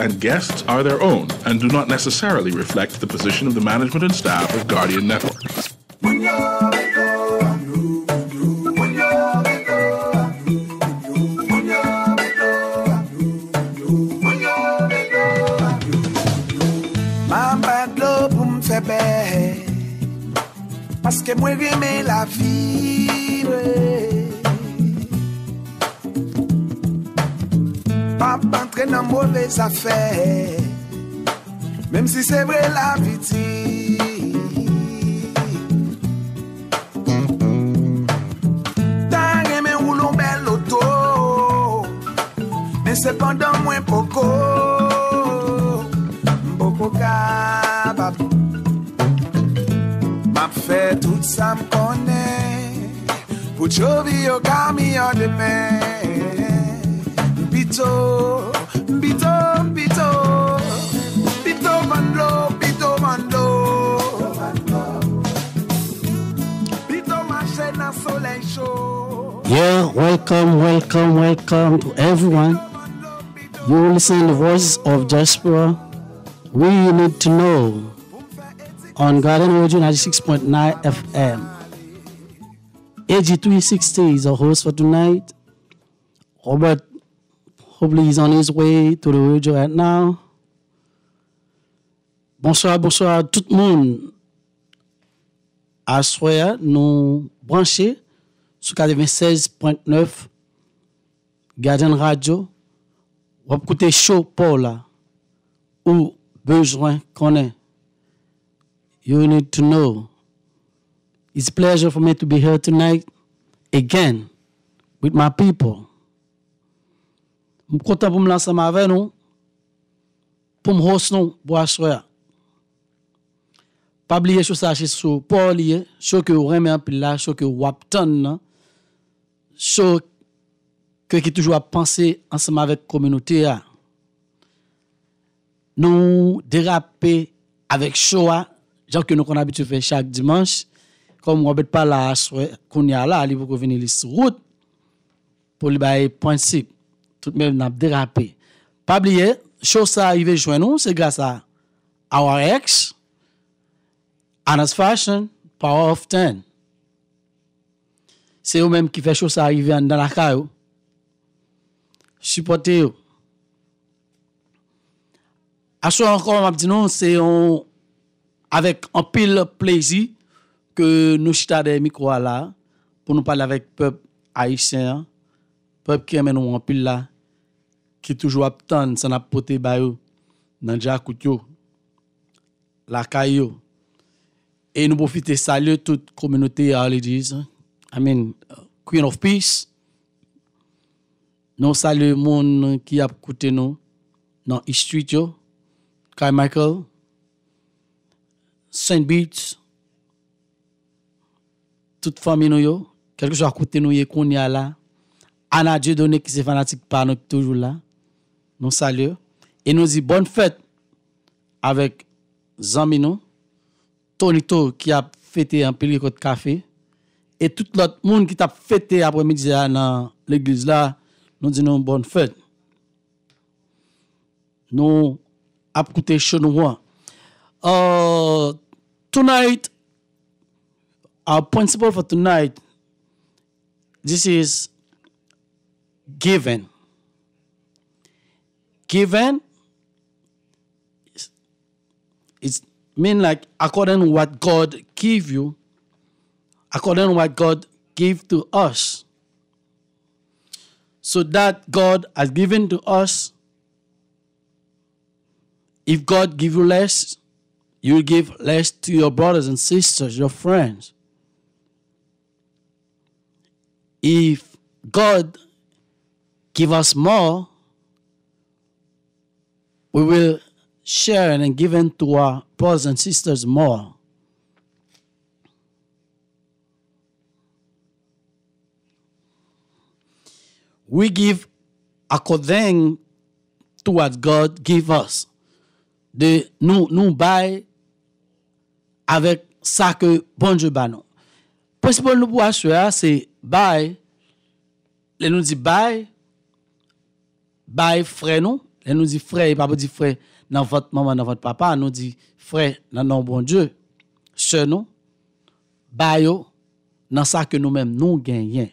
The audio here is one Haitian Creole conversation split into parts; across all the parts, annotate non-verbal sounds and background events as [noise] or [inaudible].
and guests are their own and do not necessarily reflect the position of the management and staff of Guardian Network. Parce que moi j'aimais la vie rentrer nan mouvez afè Mèm si se vre la viti Tan remè ou lon bel loto Mè sepandan mwen poko Mpoko kabab Map fè tout ça m'connait pour chovi au camion de demè Mpito Yeah, welcome, welcome, welcome to everyone. You listen the voices of Jasper. We need to know on Garden Radio 96.9 FM. AG360 is our host for tonight. Robert, hopefully, he's on his way to the radio right now. Bonsoir, bonsoir tout le monde. À soya, nous brancher. sou kade 26.9, Gaden Radio, wap koute chou pou la, ou bejwen kone. You need to know, it's pleasure for me to be here tonight, again, with my people. Mkota pou m lan sa ma ve nou, pou m hos nou, bo aswe. Pabliye chou sa chesou pou liye, chou ke ou reme api la, chou ke ou wap ton nan, So, kwek ki toujwa panse ansama vek kominote ya. Nou derape avek chowa, jan ke nou kon abitou fe chak dimanche, kom wabet pala koun ya la, li pou kon veni lis route, pou li baye ponci, tout mev nan derape. Pabliye, chosa i vejwen nou, se grasa awa reks, anas fasyon, power of ten. c'est eux-mêmes qui font chose arriver dans la caille. Supporter eux. À ce encore, m'a dit c'est avec un pile plaisir que nous chita des micros là pour nous parler avec peuple haïtien, peuple qui aime nous en pile là, qui toujours attend, ça n'a poté dans la caillou. Et nous profiter saluer toute communauté à l'église. Hein. I mean, Queen of Peace. Nou salye moun ki ap koute nou. Nan East Street yo. Carmichael. Saint Beach. Tout fami nou yo. Kelkou jwa koute nou ye kon ya la. Ana Dje Donne ki se fanatik pa nou ki toujou la. Nou salye yo. E nou zi bon fèt. Avèk zanmi nou. Tony To ki ap fète an pelikot kafe. et tout l'autre monde qui t'a fêté après-midi dans l'église là, nous disons bonne fête. Nous écouté chenoua. Euh, tonight, our principle for tonight, this is given. Given, it's mean like according to what God give you, according to what God gave to us. So that God has given to us. If God give you less, you will give less to your brothers and sisters, your friends. If God give us more, we will share and give to our brothers and sisters more. We give a kodeng to what God give us. De nou baye avek sa ke bonjou banon. Prensipol nou pou aswe a, se baye, le nou di baye, baye fre nou. Le nou di fre, e papou di fre nan vot mama, nan vot papa. Nou di fre nan nan bonjou. Se nou baye ou nan sa ke nou menm nou genyen.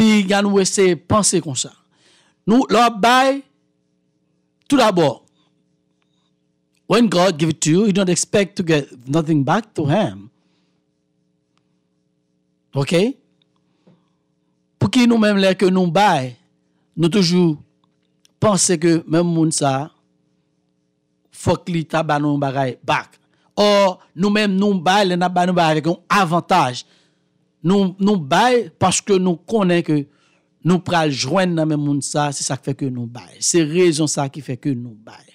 pi gyan wese panse kon sa. Nou, lop bay, tout d'abo, when God give it to you, you don't expect to get nothing back to him. Ok? Pou ki nou menm lè ke nou bay, nou toujou panse ke menm moun sa, fok li taban nou bagay bak. Or, nou menm nou bay, lè na banou bay, lè kon avantaj. nous nous parce que nous connaissons que nous pral joindre dans même monde ça, c'est ça qui fait que nous baillons. C'est raison ça qui fait que nous baillons.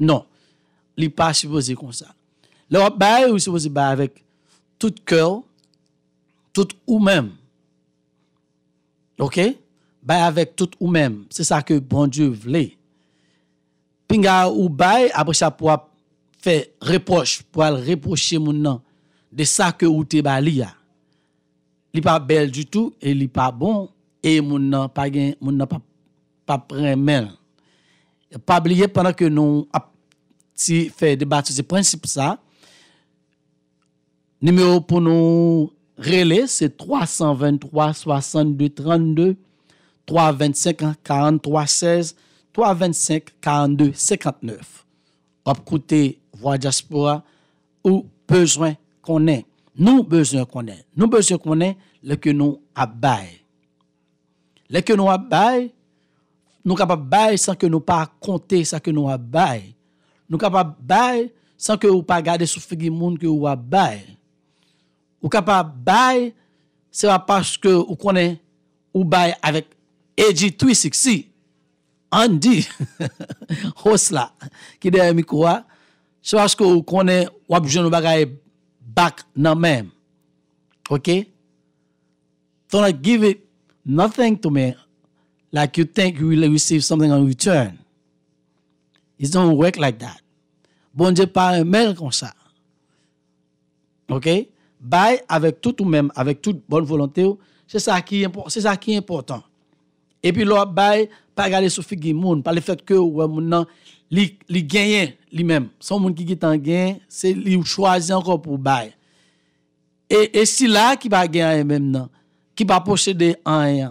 Non. Il pas supposé comme ça. Le bail ou supposé bail avec tout cœur, tout ou même. OK? Bail avec tout ou même. C'est ça que bon Dieu voulait. Pinga ou bail après ça pour faire reproche, pour reprocher mon nom de ça que ou te liés n'est pas belle du tout et n'est pas bon et mon n'est pas gain n'a pas pas Pas oublier pendant que nous si fait débattre ce principe ça numéro pour nous relayer c'est 323 62 32 325 43 16 325 42 59 Op côté voix diaspora ou besoin qu'on ait Nou bezon konen, nou bezon konen lèkè nou abay. Lèkè nou abay, nou kapabay san ke nou pa akonte san ke nou abay. Nou kapabay san ke ou pa gade soufegi moun ke ou abay. Ou kapabay, sewa paske ou konen ou bay avèk Eji Twisik si, Andy [laughs] Hosla, ki de amikouwa, sewa aske ou konen wabjoun ou bagay bay, Bak nan men. Ok? Ton la give it nothing to men. Like you think you will receive something in return. It don't work like that. Bon, je par un men kon sa. Ok? Baye avek tout ou men, avek tout bon volante ou. Se sa ki important. E pi lor baye pa gade sou figi moun. Pa le fet ke ou wè moun nan... Li genyen li menm. Son moun ki kitan genyen, se li ou chwazi anko pou baye. E si la ki ba genyen menm nan, ki ba posede anyen.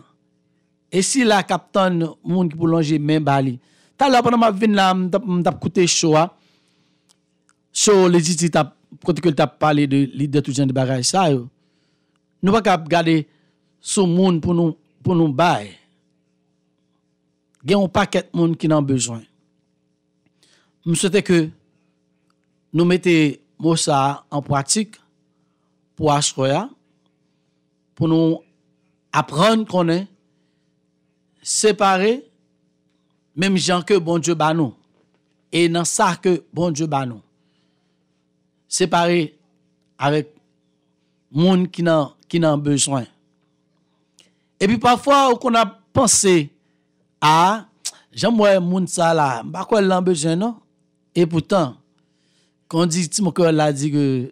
E si la kap ton moun ki pou longe menm bali. Talap anon ma vin la, m tap koute chowa, chow lejit si tap, kote ke l tap pale li detoujen de bagay sa yo. Nou pa kap gade son moun pou nou baye. Genyon pa ket moun ki nan bejwen. Je souhaitais que nous mettions ça en pratique pour pour nous apprendre qu'on est séparés, même gens que bon Dieu bat nous, et dans ça que bon Dieu bat nous. Séparés avec monde qui n'en qui n'en besoin. Et puis parfois qu'on a pensé à ah, j'aimerais monde ça là, pas bah quoi besoin non et pourtant, quand dit mon cœur l'a dit que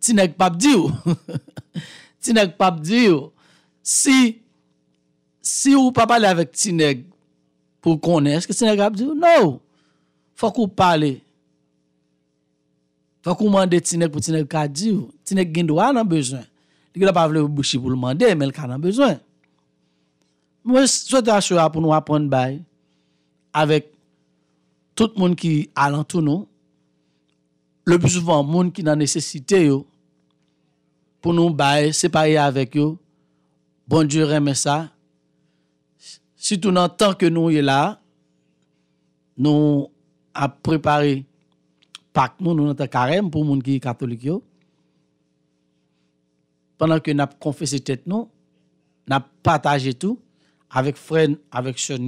tu euh, n'es pas dire, tu n'es pas dire si si ou pas parler avec Tineg pour connaître, est-ce que Tineg a dit non? Faut qu'on parle. Faut qu'on demande Tineg pour Tineg a dire. Tineg gen droit nan besoin. Il veut pas voulu boucher pour le demander, mais il a besoin. Moi, je suis assurer pour nous apprendre bail avec tout le monde qui à nous, le plus souvent, le monde qui a nécessité pour nous bailler, séparer avec eux. Bon Dieu remercie. ça. Surtout tout le temps que nous sommes là, nous avons préparé Pâques, nous, avons carême pour les gens qui est catholiques. Pendant que nous avons confessé tête, nous avons partagé tout avec frère avec sœurs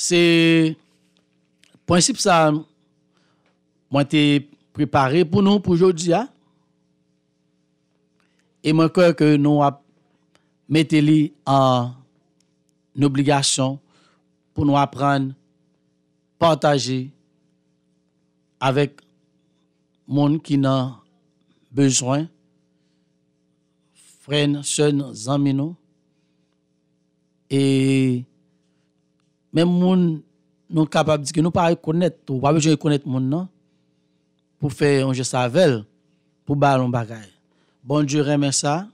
c'est principe ça moi t'ai préparé pour nous pour aujourd'hui et je crois que nous mettez une en obligation pour nous apprendre partager avec monde qui n'a besoin frères sœurs amis et même moun nous capable dire que nous pas reconnaître ou pas besoin reconnaître moun non pour faire un geste avec pour ballon bagaille bon Dieu remet ça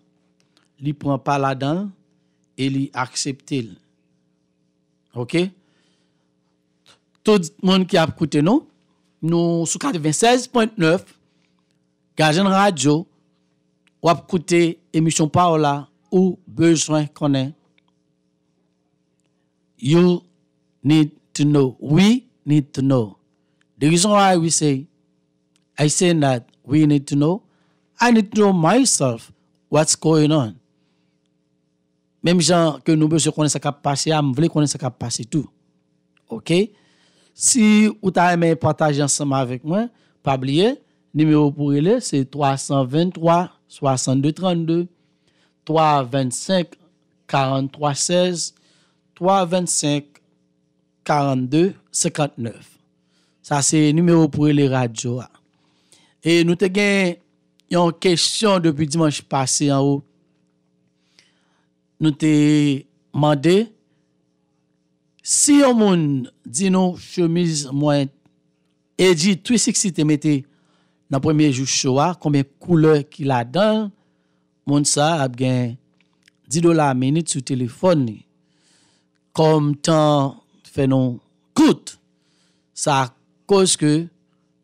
il prend pas la dent, et il accepte OK tout le monde qui a écouté nous nous sur 96.9 Gajen Radio ou écouter émission Paola ou besoin qu'on ait need to know. We need to know. The reason why we say, I say that we need to know, I need to know myself what's going on. Mem jan ke noube se konen sa kap pase, am vle konen sa kap pase tou. Ok? Si ou ta eme partaj ansama vek mwen, pabliye, nime ou pou ele, se 323 62 32 3 25 43 16 3 25 42, 59. Sa se numero pou ele radyo a. E nou te gen yon kèsyon depi dimanche pasi an ou. Nou te mande, si yon moun di nou chomiz mwen edji tout sik si te mette nan premiè jou chowa, konbe koule ki la dan, moun sa ap gen 10 dola meni sou telefon ni. Konm tan... fait nous coûte. Ça cause que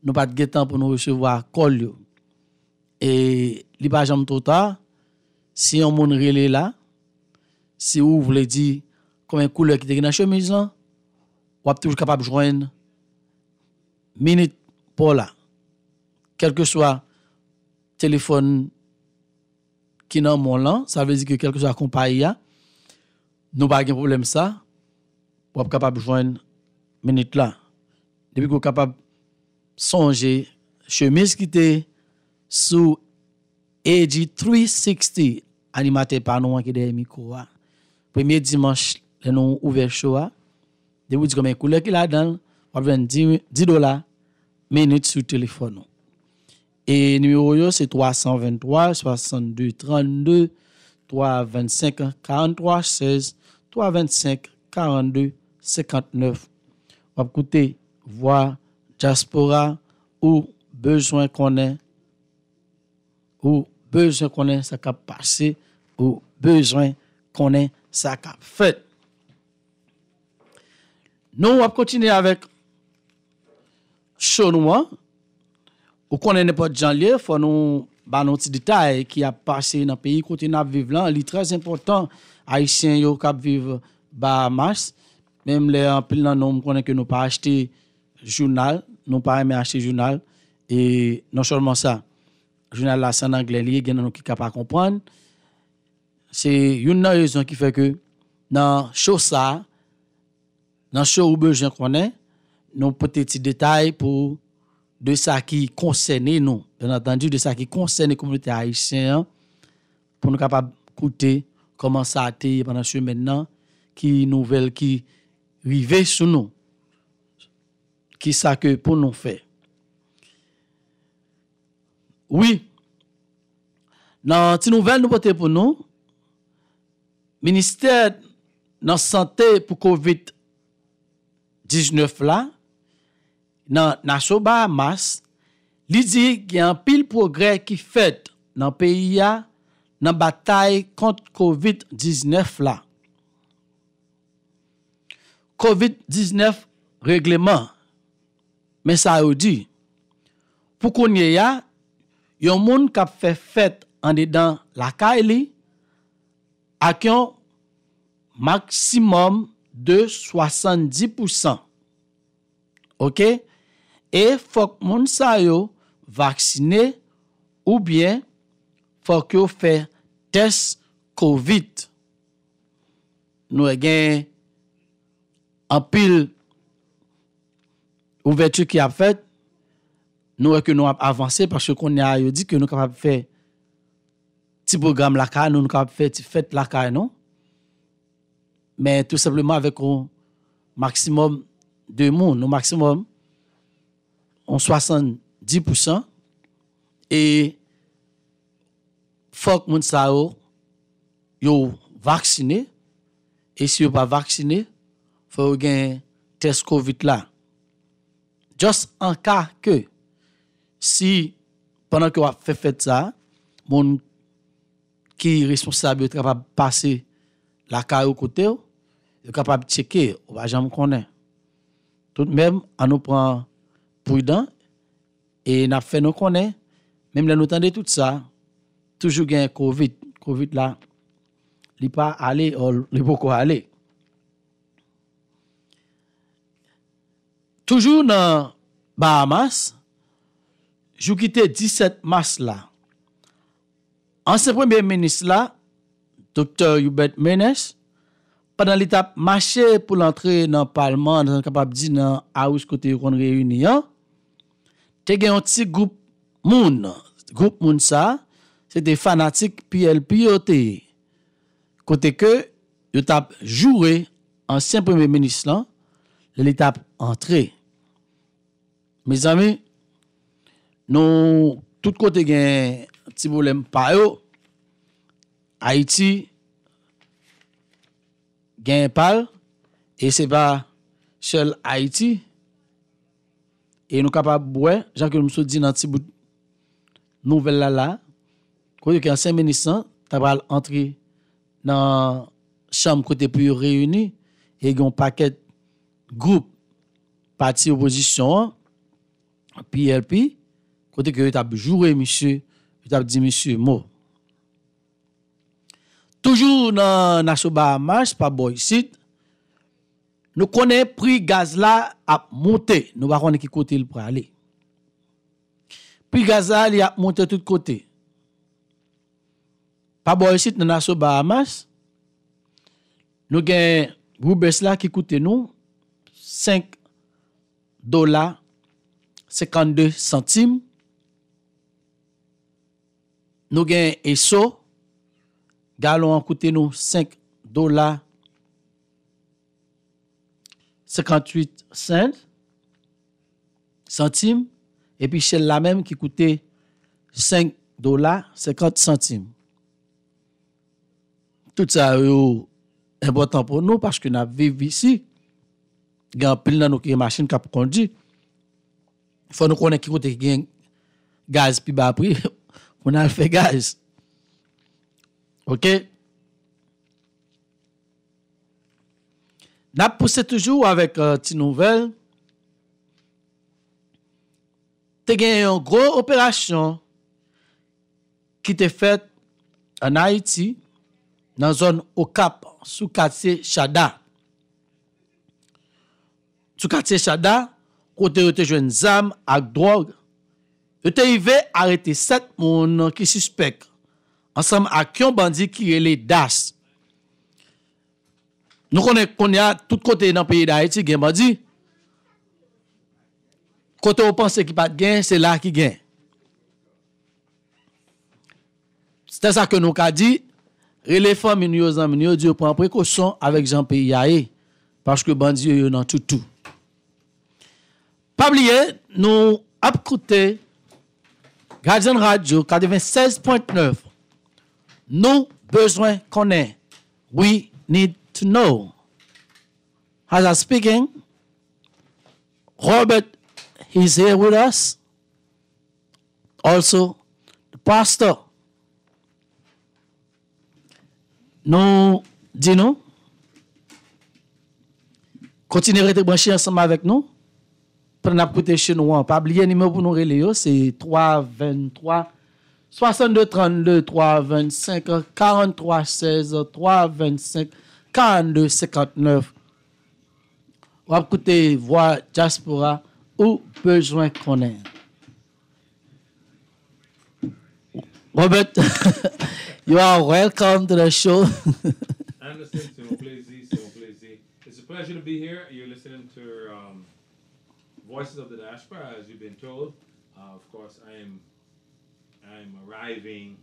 nous pas de temps pour nous recevoir col Et li pas jamais trop tard si on monde relé là si vous voulez dire combien couleur qui est dans la chemise là hein, ou êtes toujours capable de joindre minute pour là quel que soit téléphone qui est dans mon là ça veut dire que quel que soit compagnie nous pas de problème ça pour être capable de joindre minute là. Depuis que vous capable de songer, chemise qui était sous AG 360, animé par nous qui est micro. Premier dimanche, nous avons ouvert le show. vous combien de couleurs a dans, 10 dollars minute sur le téléphone. Et le numéro c'est 323 62 32 325 43 16 325 42 59. On va écouter voir diaspora, où besoin qu'on ait, où besoin qu'on ait, ça a passé, où besoin qu'on ait, ça a fait. Nous, on va continuer avec Chonoua, ou qu'on ait n'importe quel lieu, il faut nous donner petit détail qui a passé dans le pays, qu'on continue à vivre là. est très important, les Haïtiens ont dans un mars. Même les en pile dans nous connaît que nous pas acheté journal, nous pas aimé acheter journal et non seulement ça. Journal là en anglais lié, nous qui capable comprendre. C'est une raison qui fait que dans chose ça dans show où besoin connaît nous petits détails pour de ça qui concerne nous, bien entendu, de ça qui concerne la communauté haïtienne, hein, pour nous capables d'écouter comment ça a été pendant ce maintenant, qui nouvelle, qui wive sou nou ki sa ke pou nou fe. Oui, nan ti nouvel nou pote pou nou, Ministèr nan Santè pou COVID-19 la, nan Nasoba Amas, li di ki an pil progre ki fet nan peyi ya nan batay kont COVID-19 la. COVID-19 regleman. Men sa yo di, pou konye ya, yon moun kap fe fet an de dan laka e li, ak yon maksimum de 70%. Ok? E fok moun sa yo vaksine ou bien fok yo fe test COVID. Nou e gen e en pile ouverture qui a fait nous que nous avons avancé parce qu'on a dit que nous capable faire petit programme la carte nous capable faire fête la mais tout simplement avec un maximum de monde au maximum en 70% et faut que les ça yo vacciné et si sont pas vaccinés, fè ou gen test COVID la. Just an ka ke, si, pwennan ki wap fè fèt sa, moun ki responsable ou te kapab pase la ka ou kote ou, ou kapab tseke ou ajam konen. Tout mèm, an nou pran bridan, e nap fè nou konen, mèm lè nou tande tout sa, toujou gen COVID la, li pa ale ou li poko ale. Toujou nan Bahamas, jou kite 17 mars la. Anse premier menis la, Dr. Hubert Menes, padan li tap mache pou l'entre nan palman, nan kapap di nan Aouskotey Ronreunian, te gen yon ti group moun sa, se te fanatik PLPOT. Kote ke, yo tap jure anse premier menis la, l'etap entrey. Me zami, nou tout kote gen tibou lem pa yo, Haiti gen pal, e se va chel Haiti, e nou kapab bwe, jan ke l msou di nan tibou nouvel lala, kou yo ken sen menisan, tabal antri nan chanm kote pou yo reyuni, e yon paket goup pati oposisyon an, P.L.P. Kote ke yo et ap jure misye, et ap di misye mo. Toujou nan aso ba amas, pa boy sit, nou konen pri gaz la ap monte, nou bakwane ki kote il prale. Pri gaz la li ap monte tout kote. Pa boy sit nan aso ba amas, nou gen roubes la ki kote nou, 5 dola kote. 52 centime, nou gen eso, galon an koute nou 5 dola, 58 centime, epi chel la menm ki koute 5 dola, 50 centime. Tout sa yo e bon tanpon nou, pache ki nan vivi si, gen apil nan nou kiye masin kap kondi, Fwa nou konen ki wote gen gaz pi ba apri. Mwen an fe gaz. Ok? Nap pwese toujou avèk euh, ti nouvel. Te gen yon gro operasyon ki te fet an Haiti nan zon Okap sou kate Shada. Sou kate Shada, kote yo te jwen zam ak drog, yo te ive arete set moun ki suspek, ansam ak kyon bandi ki rele das. Nou konen konen ya tout kote nan peyi da eti gen bandi, kote yo panse ki pat gen, se la ki gen. Sete sa ke nou ka di, rele fan minyo zan minyo di yo pran prekosyon avek jan peyi ya e, pache ke bandi yo yo nan toutou. Pas oublier, nous écoutons Guardian Radio 96.9. Nous besoin connaître. We need to know. As I'm speaking, Robert is here with us. Also, the pastor. Nous, dis-nous, continuez de brancher ensemble avec nous n'a coûté chez nous. Hein. Pas oublier numéro pour nous relayer, hein. c'est 3 23 62 32 3 25 43 16 3 25 42 59. Ou écouter voix diaspora ou besoin qu'on ait. Robert, [laughs] you are welcome to the show. Anderson, c'est un plaisir, c'est un plaisir. It's a pleasure to be here. You're listening Voices of the Diaspora, as you've been told. Uh, of course, I am I'm arriving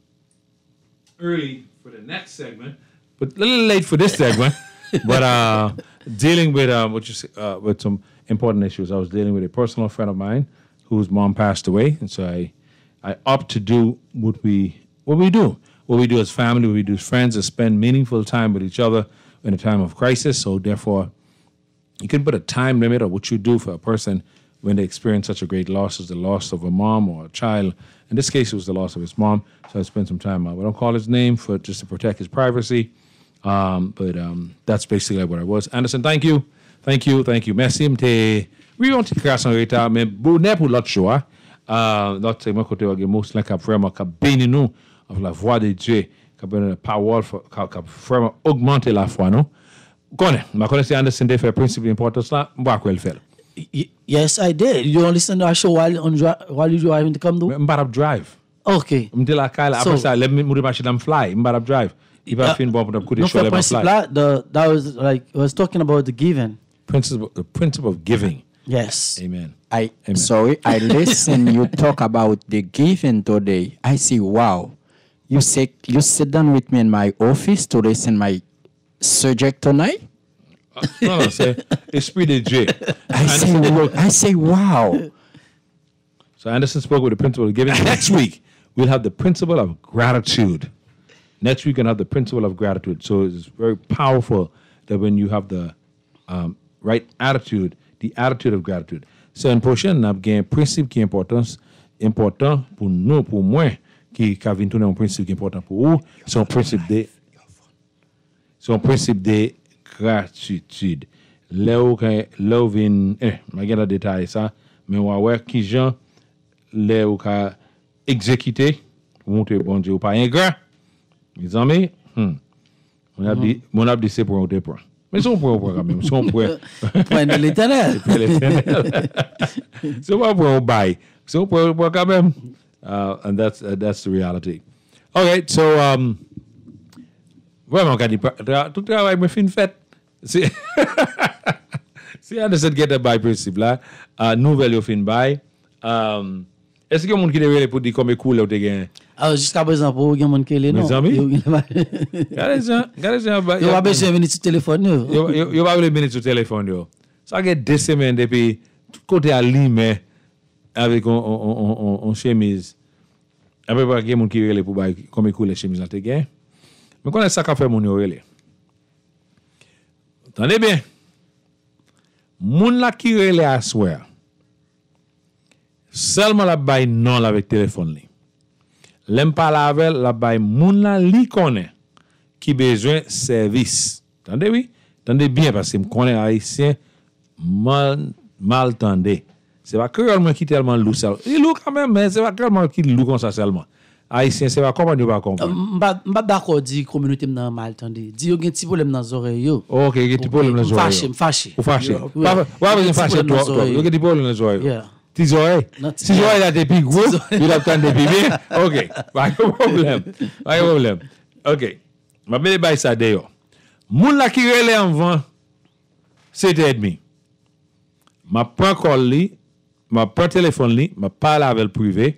early for the next segment, but a little late for this segment. [laughs] but uh, dealing with um, which is uh, with some important issues. I was dealing with a personal friend of mine whose mom passed away, and so I I opt to do what we what we do. What we do as family, what we do as friends, is spend meaningful time with each other in a time of crisis. So therefore, you can put a time limit on what you do for a person when they experience such a great loss as the loss of a mom or a child. In this case, it was the loss of his mom, so I spent some time. I uh, don't call his name for just to protect his privacy, um, but um, that's basically what I was. Anderson, thank you, thank you, thank you. Merci, mte. We want Oui, on tika san reta, uh, men bonè pou lot choua. Uh, lot se mwen kote wage most like a vreman kap beni nou of la voix de Dieu, kap beni la parol, kap vreman augmente la foi nou. Konen, ma konen se Anderson de fè prinsipi important la, mwa kwe l fè Y- yes, I did. You don't listen to our show while on dri- while you driving to come to. Mbarab Drive. Okay. Mdila Kyle. So, Apasa. Let me move my shit fly. I'm about to Drive. If I fin bomb up, could show them fly. The that was like I was talking about the giving. Principle. The principle of giving. Yes. Amen. I Amen. sorry. I [laughs] listen. you talk about the giving today. I see. Wow. You say You sit down with me in my office to listen my subject tonight no, non, c'est Esprit de Dieu. I say, I say, wow. So Anderson spoke with the principle of giving. Next week, we'll have the principle of gratitude. Next week, we're going to have the principle of gratitude. So it's very powerful that when you have the um, right attitude, the attitude of gratitude. So in nous avons un principe qui est important, important pour nous, pour moi, qui a un principe qui est important pour vous. C'est un principe de. C'est un principe de Gratitude. Le ou ka, le ou vin, eh, ma gen a detay sa, men wawèk ki jan, le ou ka ekzekite, moun te bonje ou pa yengre. Mizan mi, moun ap di se pou an te pran. Men son pou an pran, men son pou an pran. Pran de l'etanèl. Pran de l'etanèl. Se wè pou an bay, se wè pou an pran pran ah, mèm. And uh, that's the reality. Alright, so, wè um, man kan di pran, touta wè mwen fin fèt, Si [laughs] an deset get a bay prinsip la ah, Nou vel yo fin bay um, Ese gen moun ki de rele pou di kome koule ou te gen A non. yo jiska bezan pou gen moun kele non Bezan mi? Gade jan Yo wabe jen vini tu telefon yo Yo wabe vini tu telefon yo Sa gen desi men depi Kote a lime Awek on shemiz Awek gen moun ki rele pou bay Kome koule shemiz la te gen Mwen konen sa kafe moun yo rele Tande bin, moun la ki re le aswe a, selman la bay nan la vek telefon li. Lem pa lavel, la bay moun la li kone ki bejwen servis. Tande bin, tande bin, pasi m konen a isye, mal tande. Se va krelman ki telman lou selman. E lou kamen men, se va krelman ki lou konsa selman. Aisyen, se va kompanyo ba kompanyo? Mba dako di kominutem nan malton di. Di yo gen tipolem nan zorye yo. Ok, gen tipolem nan zorye yo. Mfashe, mfashe. Mfashe. Wap gen fashe to? Yo gen tipolem nan zorye yo. Ya. Ti zorye? Si zorye la depi gwo, yo laptan depi mi. Ok, wak yo problem. Wak yo problem. Ok, mba mbele bay sa deyo. Moun la ki re le anvan, se te edmi. Ma pre-call li, ma pre-telefon li, ma pale avèl privè,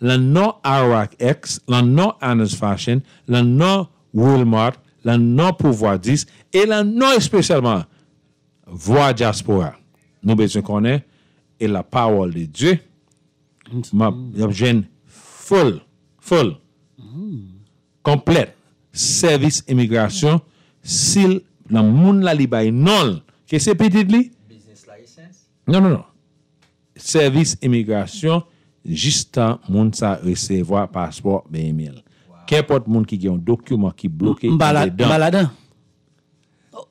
lan nan Arak X, lan non nan Annes Fashion, lan nan Walmart, lan nan Pouvoir 10, e lan non nan espesyalman Voix Diaspora. Nou bezon konen, e la pawol de Dieu, mab jen ful, ful, komplet, servis emigrasyon, sil nan moun la libay non, ke se pedid li? Business License? Non, non, non. Servis emigrasyon, jistan moun sa resevwa paspor behemil. Kepot moun ki gen yon dokumen ki bloke... Mbala dan? Oh,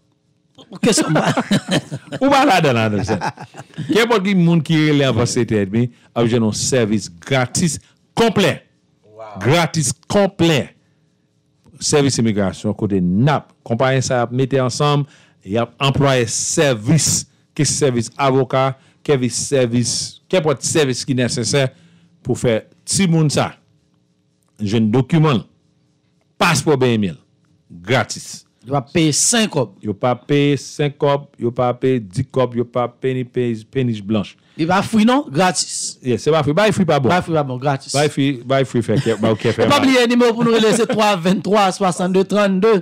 oh, Kes [laughs] mbala dan an, an ou sen? Kepot ki moun ki rele avan se tèd mi, avjen yon servis gratis komple. Gratis komple. Servis imigrasyon kote nap. Kompanyen sa ap mette ansam, yap employe servis, ki servis avoka... kevi servis, kepot servis ki nesese pou fe ti moun sa. Je n dokumon, paspo BML, gratis. Yo pa pe 5 kop, yo pa pe 10 kop, yo pa pe ni pe ni blanche. Li va free non, gratis. Yes, se va free, ba yi free pa bon. Ba yi free pa bon, gratis. Ba yi free, ba yi free fe ke, ba ou ke fe ba. Yo pa pliye ni moun pou nou relese 3, 23, 62, 32.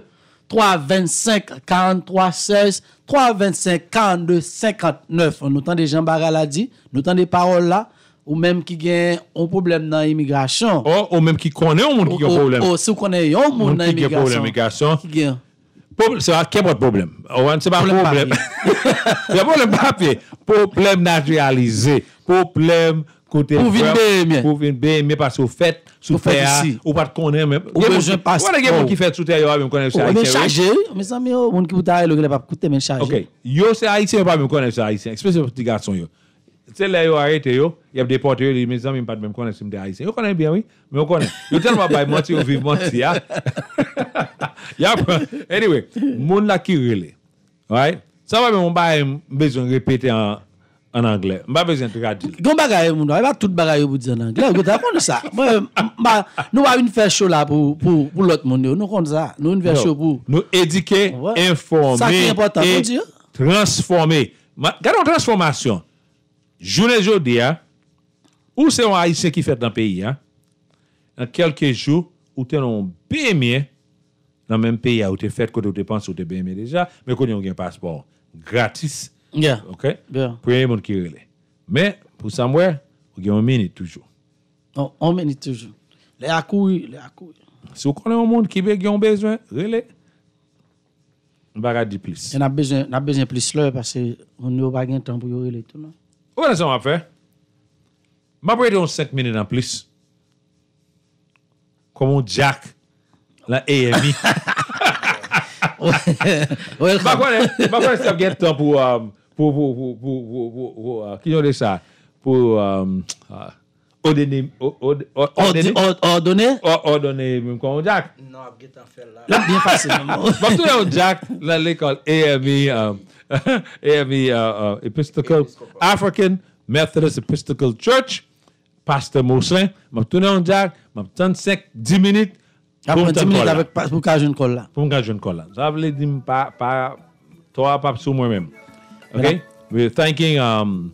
3, 25, 40, 3, 16, 3, 25, 40, 2, 59. Nou tan de Jean Barral a di, nou tan de parol la, ou mèm ki gen yon problem nan emigrasyon. Ou mèm ki kone ou moun ki gen problem. Ou si ou kone yon moun nan emigrasyon. Ki gen. Se a kemot problem? Ou an se pa problem. Se a problem papye. Problem nan realize. Problem... Pou vin bè mè. Pou vin bè mè pat sou fèt, sou fèt isi. Ou pat konè mè. Ou bezon oh. oh, pas. Ou ane gen moun ki fèt sou tè yo avè mè konè mè chajè. Ou mè chajè. Mè san mè yo moun ki mouta aè lò gè lè pap koute mè chajè. Ok. Yo se aïsè mè pat mè konè mè se aïsè. Ekspresifon ti gatson yo. Se lè yo arete yo, yeb depote yo li mè san mè pat mè mè konè se mè de aïsè. Yo konè mè bè anwi? Yo konè. Yo tel mwa bay monsi yo viv monsi An Angle. Mba bezen te gade di. Gon bagaye moun an, e ba tout bagaye yo bou di an Angle. Gote, apon nou sa. Nou wavoun fè show la pou lout moun yo. Nou kon za. Nou woun fè show pou... Nou edike, informe, e transforme. Gade yon transformasyon. Jounen jodi ya, ou se yon haise yon ki fèt nan peyi ya, nan kelke jou, ou te yon bemye, nan menm peyi ya, ou te fèt kote ou te pans, ou te bemye deja, me kote yon gen paspon. Gratis. Ok? Pwè non, yon moun ki rele. Mè, pou sa mwè, yon mè ni toujou. Yon mè ni toujou. Le akou, le akou. Se yon konè yon moun ki bè yon bezwen, rele. N baga di plis. E N ap bezwen plis lè, pasè yon nou bagen tan pou yon rele tout non? nan. Mè pou yon senk mène nan plis. Kou moun Jack, la AMI. Mè pou yon senk mène tan pou... Um, pour, pour, pour, pour, qui ça Pour euh, euh, ordonner. Ordonner Ordonner, même quand on Jack. Non, bien facile. [laughs] tout le Jack, l'école AME, euh, [laughs] Episcopal, African Methodist Episcopal Church, Pasteur Moussin, je Jack, je vais 10 minutes. Après 10 minutes, avec, pour là. Pour là. Ça veut dire, pas, toi, pas sur moi-même. Okay? We're thanking um,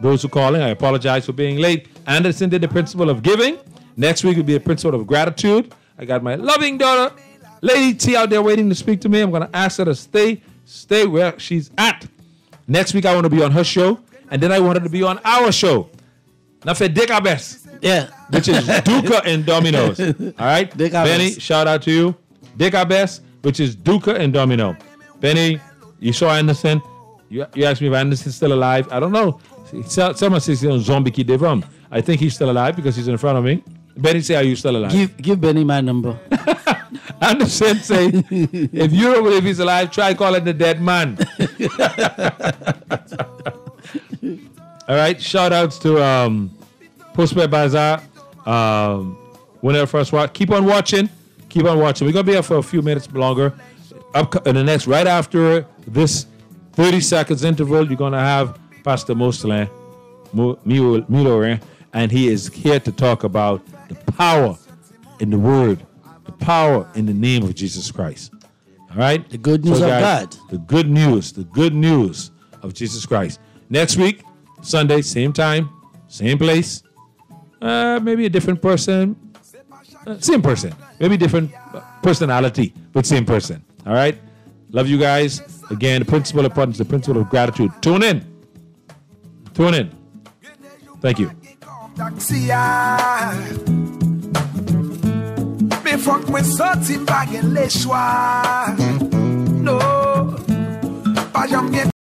those who calling. I apologize for being late. Anderson did the principle of giving. Next week will be the principle of gratitude. I got my loving daughter, Lady T, out there waiting to speak to me. I'm going to ask her to stay, stay where she's at. Next week, I want to be on her show, and then I want her to be on our show. Now for Dick Abes. Yeah. Which is [laughs] Duca and Domino's. All right? Dick Abes. Benny, shout out to you. Dick Abes, which is Duca and Domino. Benny, you saw Anderson. You, you ask me if Anderson's still alive. I don't know. Someone says he's on zombie kid from. I think he's still alive because he's in front of me. Benny say, are you still alive? Give, give Benny my number. [laughs] Anderson say, if you don't believe he's alive, try calling the dead man. [laughs] All right. Shout outs to um, Postman Bazaar. Um, whenever first watch. Keep on watching. Keep on watching. We're going to be here for a few minutes longer. Up in the next, right after this 30 seconds interval, you're going to have Pastor Moslin, Milorin, eh? and he is here to talk about the power in the word, the power in the name of Jesus Christ. All right? The good news so guys, of God. The good news, the good news of Jesus Christ. Next week, Sunday, same time, same place. Uh, maybe a different person. Uh, same person. Maybe different personality, but same person. All right? Love you guys. Again, the principle of abundance, the principle of gratitude. Tune in. Tune in. Thank you. No.